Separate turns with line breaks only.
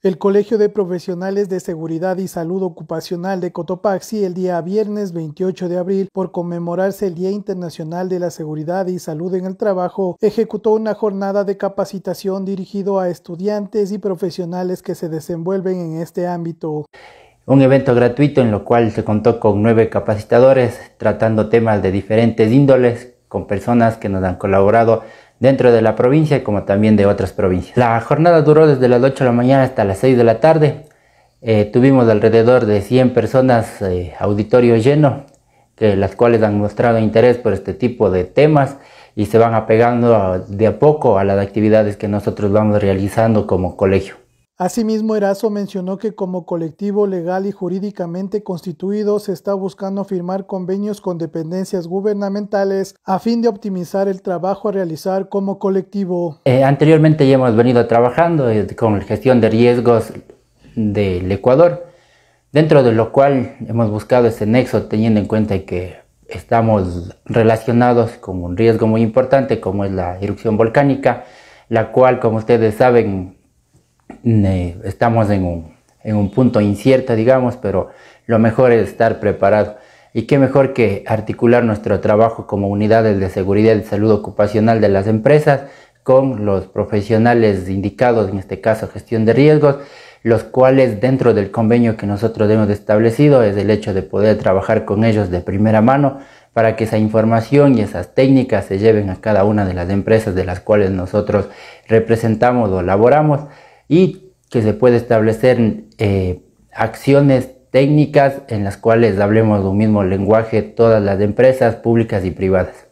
El Colegio de Profesionales de Seguridad y Salud Ocupacional de Cotopaxi el día viernes 28 de abril, por conmemorarse el Día Internacional de la Seguridad y Salud en el Trabajo, ejecutó una jornada de capacitación dirigido a estudiantes y profesionales que se desenvuelven en este ámbito
un evento gratuito en lo cual se contó con nueve capacitadores tratando temas de diferentes índoles con personas que nos han colaborado dentro de la provincia como también de otras provincias. La jornada duró desde las 8 de la mañana hasta las 6 de la tarde. Eh, tuvimos alrededor de 100 personas, eh, auditorio lleno, que, las cuales han mostrado interés por este tipo de temas y se van apegando de a poco a las actividades que nosotros vamos realizando como colegio.
Asimismo, Erazo mencionó que como colectivo legal y jurídicamente constituido se está buscando firmar convenios con dependencias gubernamentales a fin de optimizar el trabajo a realizar como colectivo.
Eh, anteriormente ya hemos venido trabajando eh, con la gestión de riesgos del Ecuador, dentro de lo cual hemos buscado ese nexo teniendo en cuenta que estamos relacionados con un riesgo muy importante como es la erupción volcánica, la cual, como ustedes saben, estamos en un, en un punto incierto, digamos, pero lo mejor es estar preparado. Y qué mejor que articular nuestro trabajo como unidades de seguridad y salud ocupacional de las empresas con los profesionales indicados, en este caso gestión de riesgos, los cuales dentro del convenio que nosotros hemos establecido es el hecho de poder trabajar con ellos de primera mano para que esa información y esas técnicas se lleven a cada una de las empresas de las cuales nosotros representamos o laboramos y que se puede establecer eh, acciones técnicas en las cuales hablemos un mismo lenguaje todas las empresas públicas y privadas.